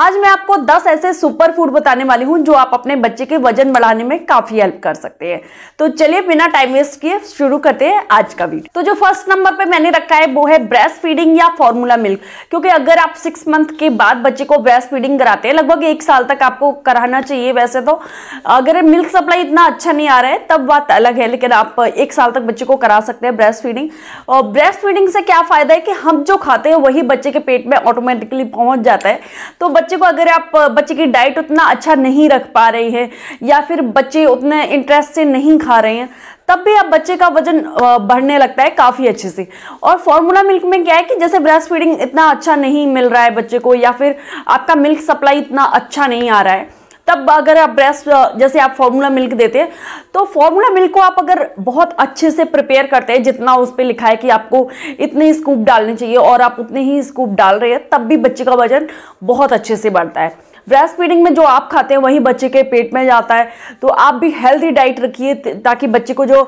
आज मैं आपको 10 ऐसे सुपर फूड बताने वाली हूं जो आप अपने बच्चे के वजन बढ़ाने में काफी हेल्प कर सकते हैं तो चलिए बिना टाइम वेस्ट किए शुरू करते हैं आज का वीडियो तो जो फर्स्ट नंबर पे मैंने रखा है वो है ब्रेस्ट फीडिंग या फॉर्मूला मिल्क क्योंकि अगर आप सिक्स मंथ के बाद बच्चे को ब्रेस्ट फीडिंग कराते हैं लगभग एक साल तक आपको कराना चाहिए वैसे तो अगर मिल्क सप्लाई इतना अच्छा नहीं आ रहा है तब बात अलग है लेकिन आप एक साल तक बच्चे को करा सकते हैं ब्रेस्ट फीडिंग और ब्रेस्ट फीडिंग से क्या फायदा है कि हम जो खाते हैं वही बच्चे के पेट में ऑटोमेटिकली पहुंच जाता है तो बच्चे बच्चे को अगर आप बच्चे की डाइट उतना अच्छा नहीं रख पा रही है या फिर बच्चे उतने इंटरेस्ट से नहीं खा रहे हैं तब भी आप बच्चे का वजन बढ़ने लगता है काफ़ी अच्छे से और फॉर्मूला मिल्क में क्या है कि जैसे ब्रेस्ट फीडिंग इतना अच्छा नहीं मिल रहा है बच्चे को या फिर आपका मिल्क सप्लाई इतना अच्छा नहीं आ रहा है तब अगर आप ब्रेस्ट जैसे आप फॉर्मूला मिल्क देते हैं तो फॉर्मूला मिल्क को आप अगर बहुत अच्छे से प्रिपेयर करते हैं जितना उस पर लिखा है कि आपको इतने ही स्कूप डालने चाहिए और आप उतने ही स्कूप डाल रहे हैं तब भी बच्चे का वजन बहुत अच्छे से बढ़ता है ब्रेस्ट फीडिंग में जो आप खाते हैं वही बच्चे के पेट में जाता है तो आप भी हेल्दी डाइट रखिए ताकि बच्चे को जो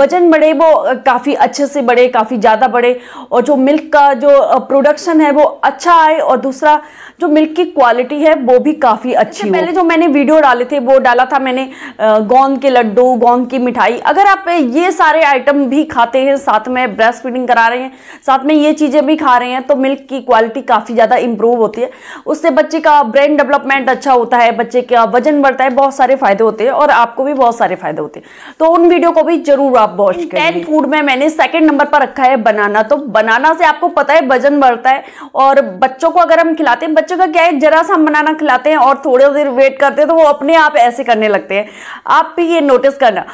वजन बढ़े वो काफ़ी अच्छे से बढ़े काफ़ी ज़्यादा बढ़े और जो मिल्क का जो प्रोडक्शन है वो अच्छा आए और दूसरा जो मिल्क की क्वालिटी है वो भी काफ़ी अच्छी है पहले जो मैंने वीडियो डाले थे वो डाला था मैंने गोंद के लड्डू गोंद की मिठाई अगर आप ये सारे आइटम भी खाते हैं साथ में ब्रेस्ट फीडिंग करा रहे हैं साथ में ये चीज़ें भी खा रहे हैं तो मिल्क की क्वालिटी काफ़ी ज़्यादा इम्प्रूव होती है उससे बच्चे का ब्रेन डेवलप डेवलपमेंट अच्छा होता है बच्चे का वजन बढ़ता है बहुत सारे फायदे होते हैं और आपको भी बहुत सारे फायदे होते हैं तो उन वीडियो को भी जरूर आप वॉच करें टेन फूड में मैंने सेकंड नंबर पर रखा है बनाना तो बनाना से आपको पता है वजन बढ़ता है और बच्चों को अगर हम खिलाते हैं बच्चों का क्या है जरा सा हम बनाना खिलाते हैं और थोड़ी देर वेट करते हैं तो वो अपने आप ऐसे करने लगते हैं आप भी ये नोटिस करना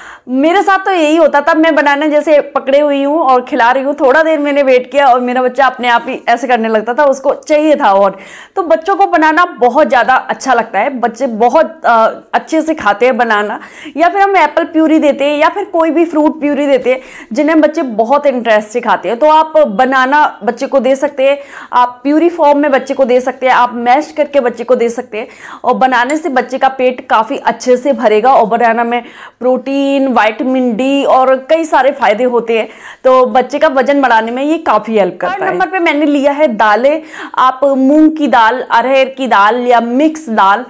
मेरे साथ तो यही होता था मैं बनाना जैसे पकड़े हुई हूँ और खिला रही हूँ थोड़ा देर मैंने वेट किया और मेरा बच्चा अपने आप ही ऐसे करने लगता था उसको चाहिए था और तो बच्चों को बनाना बहुत ज़्यादा ज़्यादा अच्छा लगता है बच्चे बहुत आ, अच्छे से खाते हैं बनाना या फिर हम एप्पल प्यूरी देते हैं या फिर कोई भी फ्रूट प्यूरी देते हैं जिन्हें बच्चे बहुत इंटरेस्ट से खाते हैं तो आप बनाना बच्चे को दे सकते हैं आप प्यूरी फॉर्म में बच्चे को दे सकते हैं आप मैश करके बच्चे को दे सकते हैं और बनाने से बच्चे का पेट काफ़ी अच्छे से भरेगा और बनाना में प्रोटीन वाइटमिन डी और कई सारे फायदे होते हैं तो बच्चे का वजन बढ़ाने में ये काफ़ी हेल्प करता है नंबर पर मैंने लिया है दालें आप मूंग की दाल अरहर की दाल या मिक्स दाल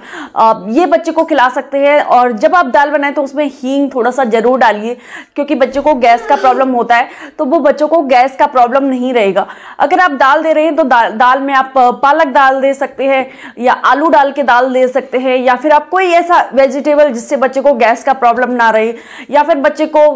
ये बच्चे को खिला सकते हैं और जब आप दाल बनाएं तो उसमें हींग थोड़ा सा ज़रूर डालिए क्योंकि बच्चों को गैस का प्रॉब्लम होता है तो वो बच्चों को गैस का प्रॉब्लम नहीं रहेगा अगर आप दाल दे रहे हैं तो दा, दाल में आप पालक दाल दे सकते हैं या आलू डाल के दाल दे सकते हैं या फिर आप कोई ऐसा वेजिटेबल जिससे बच्चे को गैस का प्रॉब्लम ना रहे या फिर बच्चे को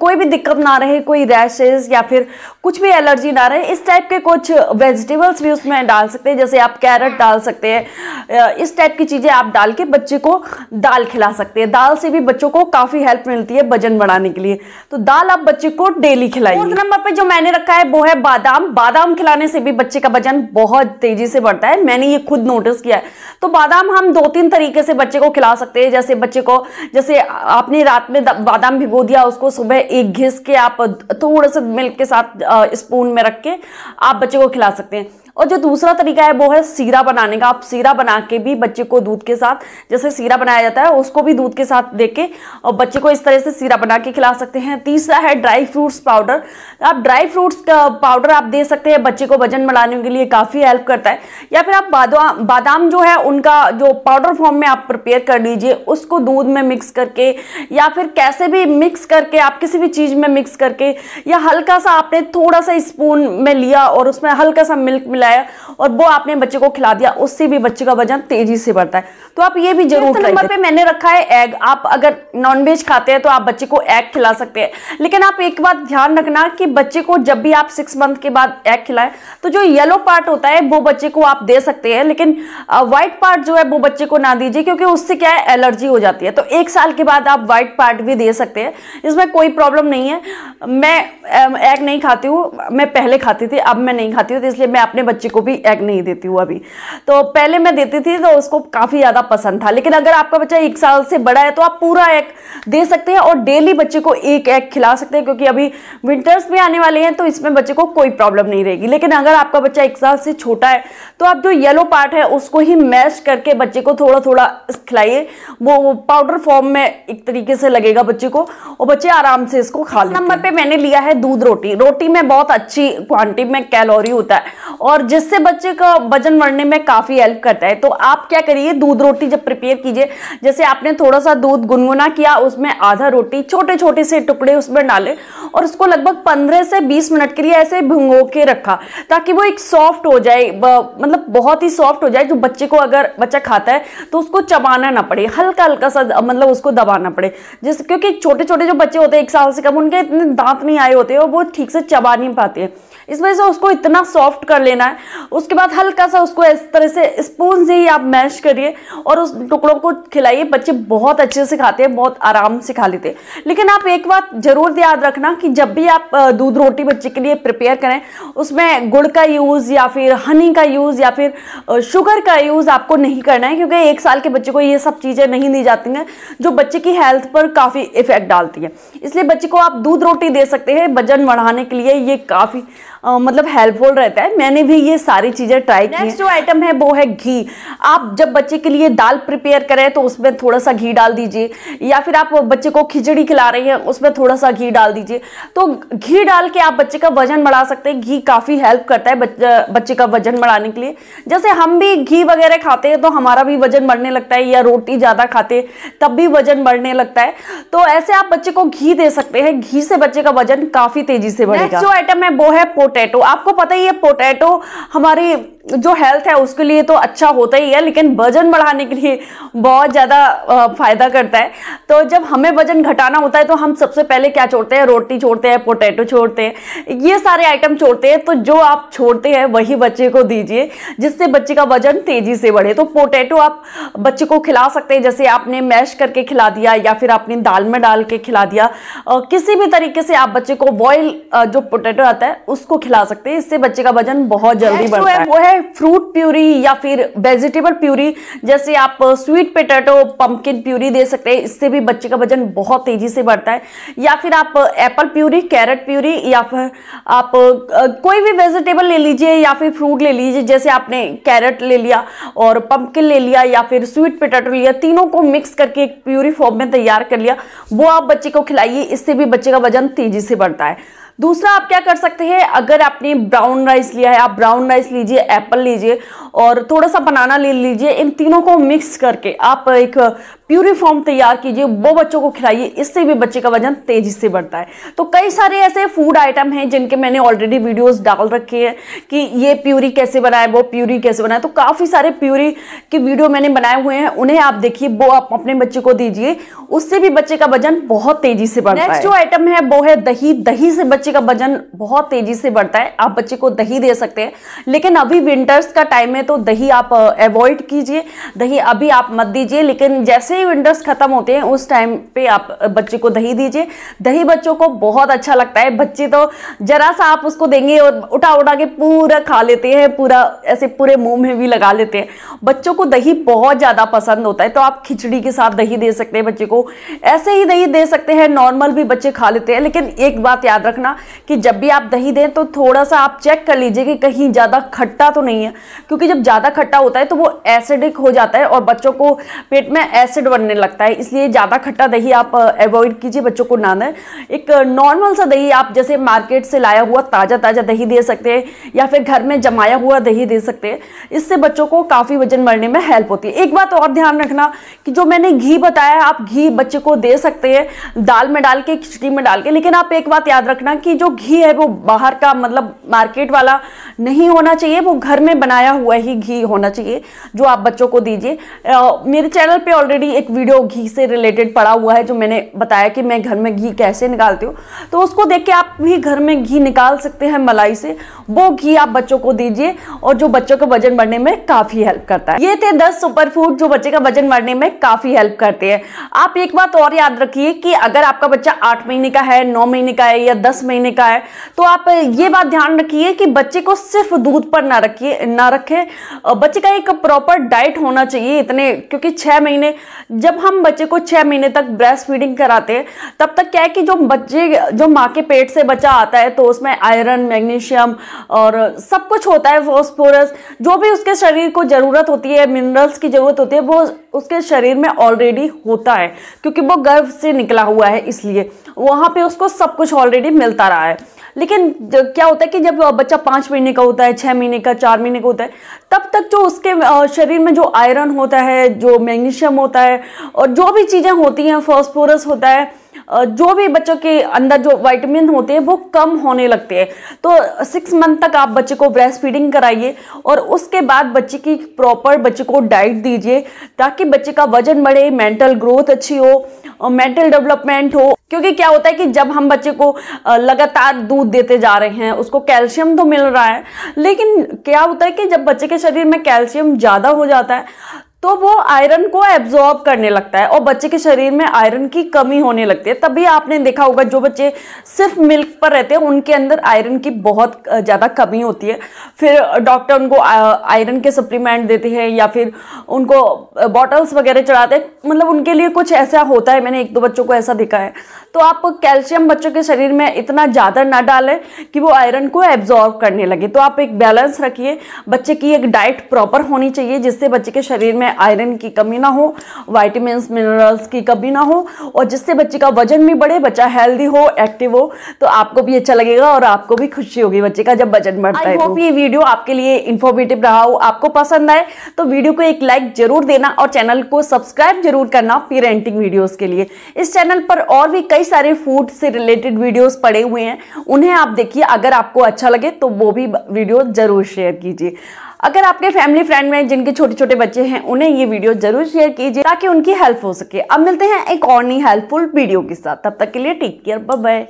कोई भी दिक्कत ना रहे कोई रैशेज या फिर कुछ भी एलर्जी ना रहे इस टाइप के कुछ वेजिटेबल्स भी उसमें डाल सकते हैं जैसे आप कैरेट डाल सकते हैं इस टाइप की चीज़ें आप डाल के बच्चे को दाल खिला सकते हैं दाल से भी बच्चों को काफ़ी हेल्प मिलती है वजन बढ़ाने के लिए तो दाल आप बच्चे को डेली खिलाइए फोर्थ नंबर पर जो मैंने रखा है वो है बादाम बादाम खिलाने से भी बच्चे का वजन बहुत तेज़ी से बढ़ता है मैंने ये खुद नोटिस किया है तो बादाम हम दो तीन तरीके से बच्चे को खिला सकते हैं जैसे बच्चे को जैसे आपने रात में बादाम भिगो दिया उसको सुबह एक घिस के आप थोड़ा सा मिल्क के साथ स्पून में रख के आप बच्चे को खिला सकते हैं और जो दूसरा तरीका है वो है सीरा बनाने का आप सीरा बना के भी बच्चे को दूध के साथ जैसे सीरा बनाया जाता है उसको भी दूध के साथ दे के और बच्चे को इस तरह से सीरा बना के खिला सकते हैं तीसरा है ड्राई फ्रूट्स पाउडर आप ड्राई फ्रूट्स का पाउडर आप दे सकते हैं बच्चे को वजन बढ़ाने के लिए काफ़ी हेल्प करता है या फिर आप बादाम जो है उनका जो पाउडर फॉर्म में आप प्रिपेयर कर लीजिए उसको दूध में मिक्स करके या फिर कैसे भी मिक्स करके आप किसी भी चीज़ में मिक्स करके या हल्का सा आपने थोड़ा सा स्पून में लिया और उसमें हल्का सा मिल्क मिला खिलाया और वो आपने बच्चे को खिला दिया उससे भी बच्चे का वजन तेजी से बढ़ता है तो आप ये भी जरूर नंबर तो पे मैंने रखा है एग आप अगर नॉनवेज खाते हैं तो आप बच्चे को एग खिला सकते हैं लेकिन आप एक बात ध्यान रखना कि बच्चे को जब भी आप सिक्स मंथ के बाद एग खिलाएं तो जो येलो पार्ट होता है वो बच्चे को आप दे सकते हैं लेकिन व्हाइट पार्ट जो है वो बच्चे को ना दीजिए क्योंकि उससे क्या है एलर्जी हो जाती है तो एक साल के बाद आप व्हाइट पार्ट भी दे सकते हैं इसमें कोई प्रॉब्लम नहीं है मैं एग नहीं खाती हूँ मैं पहले खाती थी अब मैं नहीं खाती हूँ तो इसलिए मैं अपने बच्चे को भी एग नहीं देती हूँ अभी तो पहले मैं देती थी तो उसको काफ़ी ज़्यादा पसंद था लेकिन अगर आपका बच्चा एक साल से बड़ा है तो आप पूरा एग दे सकते हैं और डेली बच्चे को एक एग खिला सकते हैं क्योंकि अभी विंटर्स भी आने वाले हैं तो इसमें बच्चे को कोई प्रॉब्लम नहीं रहेगी लेकिन अगर आपका बच्चा एक साल से छोटा है तो आप जो येलो पार्ट है उसको ही मैश करके बच्चे को थोड़ा थोड़ा खिलाइए वो, पाउडर फॉर्म में एक तरीके से लगेगा बच्चे को और बच्चे आराम से इसको खा लेते हैं नंबर पे मैंने लिया है दूध रोटी रोटी में बहुत अच्छी क्वांटिटी में कैलोरी होता है और जिससे बच्चे का वजन बढ़ने में काफ़ी हेल्प करता है तो आप क्या करिए दूध रोटी जब प्रिपेयर कीजिए जैसे आपने थोड़ा सा दूध गुनगुना किया उसमें आधा रोटी छोटे छोटे से टुकड़े उसमें डाले और उसको लगभग पंद्रह से बीस मिनट के लिए ऐसे भिंगो के रखा ताकि वो एक सॉफ्ट हो जाए मतलब बहुत ही सॉफ्ट हो जाए जो बच्चे को अगर बच्चा खाता है तो उसको चबाना ना पड़े हल्का हल्का सा मतलब उसको दबाना पड़े जिस क्योंकि छोटे छोटे जो बच्चे होते हैं एक साल से कम उनके इतने दांत नहीं आए होते हैं वो ठीक से चबा नहीं पाते हैं इस वजह से उसको इतना सॉफ्ट कर लेना है उसके बाद हल्का सा उसको इस तरह से स्पून से ही आप मैश करिए और उस टुकड़ों को खिलाइए बच्चे बहुत अच्छे से खाते हैं बहुत आराम से खा लेते हैं लेकिन आप एक बात ज़रूर याद रखना कि जब भी आप दूध रोटी बच्चे के लिए प्रिपेयर करें उसमें गुड़ का यूज़ या फिर हनी का यूज़ या फिर शुगर का यूज़ आपको नहीं करना है क्योंकि एक साल के बच्चे को ये सब चीज़ें नहीं दी जाती हैं जो बच्चे की हेल्थ पर काफ़ी इफेक्ट डालती है इसलिए बच्चे को आप दूध रोटी दे सकते हैं वजन बढ़ाने के लिए ये काफ़ी आ, मतलब हेल्पफुल रहता है मैंने भी ये सारी चीज़ें ट्राई की जो आइटम है वो है घी आप जब बच्चे के लिए दाल प्रिपेयर करें तो उसमें थोड़ा सा घी डाल दीजिए या फिर आप बच्चे को खिचड़ी खिला रहे हैं उसमें थोड़ा सा घी डाल दीजिए तो घी डाल के आप बच्चे का वजन बढ़ा सकते हैं घी काफ़ी हेल्प करता है बच्चे का वजन बढ़ाने के लिए जैसे हम भी घी वगैरह खाते हैं तो हमारा भी वजन बढ़ने लगता है या रोटी ज़्यादा खाते तब भी वजन बढ़ने लगता है तो ऐसे आप बच्चे को घी दे सकते हैं घी से बच्चे का वजन काफ़ी तेज़ी से बढ़ेगा जो आइटम है वो है पोटी पोटैटो आपको पता ही है पोटैटो हमारे जो हेल्थ है उसके लिए तो अच्छा होता ही है लेकिन वजन बढ़ाने के लिए बहुत ज़्यादा फ़ायदा करता है तो जब हमें वजन घटाना होता है तो हम सबसे पहले क्या छोड़ते हैं रोटी छोड़ते हैं पोटैटो छोड़ते हैं ये सारे आइटम छोड़ते हैं तो जो आप छोड़ते हैं वही बच्चे को दीजिए जिससे बच्चे का वजन तेज़ी से बढ़े तो पोटैटो आप बच्चे को खिला सकते हैं जैसे आपने मैश करके खिला दिया या फिर आपने दाल में डाल के खिला दिया किसी भी तरीके से आप बच्चे को बॉयल जो पोटैटो आता है उसको खिला सकते हैं इससे बच्चे का वजन बहुत जल्दी तो बढ़ता है वो है है फ्रूट प्यूरी या फिर वेजिटेबल प्यूरी जैसे आप स्वीट पोटैटो पम्पकिन प्यूरी दे सकते हैं इससे भी बच्चे का वजन बहुत तेजी से बढ़ता है या फिर आप एप्पल प्यूरी कैरेट प्यूरी या फिर आप कोई भी वेजिटेबल ले लीजिए या फिर फ्रूट ले लीजिए जैसे आपने कैरेट ले लिया और पम्पकिन ले लिया या फिर स्वीट पोटैटो लिया तीनों को मिक्स करके एक प्यूरी फॉर्म में तैयार कर लिया वो आप बच्चे को खिलाइए इससे भी बच्चे का वजन तेजी से बढ़ता है दूसरा आप क्या कर सकते हैं अगर आपने ब्राउन राइस लिया है आप ब्राउन राइस लीजिए एप्पल लीजिए और थोड़ा सा बनाना ले लीजिए इन तीनों को मिक्स करके आप एक प्यूरी फॉर्म तैयार कीजिए वो बच्चों को खिलाइए इससे भी बच्चे का वजन तेजी से बढ़ता है तो कई सारे ऐसे फूड आइटम हैं जिनके मैंने ऑलरेडी वीडियोस डाल रखे हैं कि ये प्यूरी कैसे बनाए वो प्यूरी कैसे बनाए तो काफ़ी सारे प्यूरी की वीडियो मैंने बनाए हुए हैं उन्हें आप देखिए वो आप अपने बच्चे को दीजिए उससे भी बच्चे का वजन बहुत तेजी से बढ़ता है नेक्स्ट जो आइटम है वो है दही दही से बच्चे का वजन बहुत तेजी से बढ़ता है आप बच्चे को दही दे सकते हैं लेकिन अभी विंटर्स का टाइम है तो दही आप अवॉइड कीजिए दही अभी आप मत दीजिए लेकिन जैसे जैसे ही विंटर्स ख़त्म होते हैं उस टाइम पे आप बच्चे को दही दीजिए दही बच्चों को बहुत अच्छा लगता है बच्चे तो ज़रा सा आप उसको देंगे और उठा उठा के पूरा खा लेते हैं पूरा ऐसे पूरे मुंह में भी लगा लेते हैं बच्चों को दही बहुत ज़्यादा पसंद होता है तो आप खिचड़ी के साथ दही दे सकते हैं बच्चे को ऐसे ही दही दे सकते हैं नॉर्मल भी बच्चे खा लेते हैं लेकिन एक बात याद रखना कि जब भी आप दही दें तो थोड़ा सा आप चेक कर लीजिए कि कहीं ज़्यादा खट्टा तो नहीं है क्योंकि जब ज़्यादा खट्टा होता है तो वो एसिडिक हो जाता है और बच्चों को पेट में एसिड एसिड बनने लगता है इसलिए ज़्यादा खट्टा दही आप अवॉइड कीजिए बच्चों को ना दें एक नॉर्मल सा दही आप जैसे मार्केट से लाया हुआ ताज़ा ताज़ा दही दे सकते हैं या फिर घर में जमाया हुआ दही दे सकते हैं इससे बच्चों को काफ़ी वजन बढ़ने में हेल्प होती है एक बात और ध्यान रखना कि जो मैंने घी बताया आप घी बच्चे को दे सकते हैं दाल में डाल के खिचड़ी में डाल के लेकिन आप एक बात याद रखना कि जो घी है वो बाहर का मतलब मार्केट वाला नहीं होना चाहिए वो घर में बनाया हुआ ही घी होना चाहिए जो आप बच्चों को दीजिए मेरे चैनल पे ऑलरेडी एक वीडियो घी से रिलेटेड पड़ा हुआ है जो मैंने बताया कि मैं घर में घी कैसे निकालती हूँ तो उसको देख के आप भी घर में घी निकाल सकते हैं मलाई से वो घी आप बच्चों को दीजिए और जो बच्चों का वजन बढ़ने में काफ़ी हेल्प करता है ये थे दस सुपर फूड जो बच्चे का वजन बढ़ने में काफ़ी हेल्प करते हैं आप एक बात और याद रखिए कि अगर आपका बच्चा आठ महीने का है नौ महीने का है या दस महीने का है तो आप ये बात ध्यान रखिए कि बच्चे को सिर्फ दूध पर ना रखिए ना रखें बच्चे का एक प्रॉपर डाइट होना चाहिए इतने क्योंकि छः महीने जब हम बच्चे को छः महीने तक ब्रेस्ट फीडिंग कराते हैं तब तक क्या है कि जो बच्चे जो माँ के पेट से बच्चा आता है तो उसमें आयरन मैग्नीशियम और सब कुछ होता है फॉस्फोरस जो भी उसके शरीर को ज़रूरत होती है मिनरल्स की ज़रूरत होती है वो उसके शरीर में ऑलरेडी होता है क्योंकि वो गर्भ से निकला हुआ है इसलिए वहाँ पर उसको सब कुछ ऑलरेडी मिलता रहा है लेकिन क्या होता है कि जब बच्चा पाँच महीने का होता है छः महीने का चार महीने का होता है तब तक जो उसके शरीर में जो आयरन होता है जो मैग्नीशियम होता है है और जो भी चीज़ें होती हैं फॉस्फोरस होता है जो भी बच्चों के अंदर जो वाइटमिन होते हैं वो कम होने लगते हैं तो सिक्स मंथ तक आप बच्चे को ब्रेस्ट फीडिंग कराइए और उसके बाद बच्चे की प्रॉपर बच्चे को डाइट दीजिए ताकि बच्चे का वजन बढ़े मेंटल ग्रोथ अच्छी हो मेंटल डेवलपमेंट हो क्योंकि क्या होता है कि जब हम बच्चे को लगातार दूध देते जा रहे हैं उसको कैल्शियम तो मिल रहा है लेकिन क्या होता है कि जब बच्चे के शरीर में कैल्शियम ज़्यादा हो जाता है तो वो आयरन को एब्जॉर्ब करने लगता है और बच्चे के शरीर में आयरन की कमी होने लगती है तभी आपने देखा होगा जो बच्चे सिर्फ मिल्क पर रहते हैं उनके अंदर आयरन की बहुत ज़्यादा कमी होती है फिर डॉक्टर उनको आयरन के सप्लीमेंट देते हैं या फिर उनको बॉटल्स वगैरह चढ़ाते हैं मतलब उनके लिए कुछ ऐसा होता है मैंने एक दो बच्चों को ऐसा देखा है तो आप कैल्शियम बच्चों के शरीर में इतना ज़्यादा ना डालें कि वो आयरन को एब्जॉर्व करने लगे तो आप एक बैलेंस रखिए बच्चे की एक डाइट प्रॉपर होनी चाहिए जिससे बच्चे के शरीर में आयरन की कमी ना हो वाइटमिन मिनरल्स की कमी ना हो और जिससे बच्चे का वजन भी बढ़े बच्चा हेल्दी हो एक्टिव हो तो आपको भी अच्छा लगेगा और आपको भी खुशी होगी बच्चे का जब वजन बढ़ता है होप तो। ये वीडियो आपके लिए इन्फॉर्मेटिव रहा हो आपको पसंद आए तो वीडियो को एक लाइक जरूर देना और चैनल को सब्सक्राइब जरूर करना पेरेंटिंग वीडियोस के लिए इस चैनल पर और भी कई कई सारे फूड से रिलेटेड वीडियोस पड़े हुए हैं उन्हें आप देखिए अगर आपको अच्छा लगे तो वो भी वीडियो ज़रूर शेयर कीजिए अगर आपके फैमिली फ्रेंड में जिनके छोटे छोटे बच्चे हैं उन्हें ये वीडियो ज़रूर शेयर कीजिए ताकि उनकी हेल्प हो सके अब मिलते हैं एक और नई हेल्पफुल वीडियो के साथ तब तक के लिए टेक केयर बाय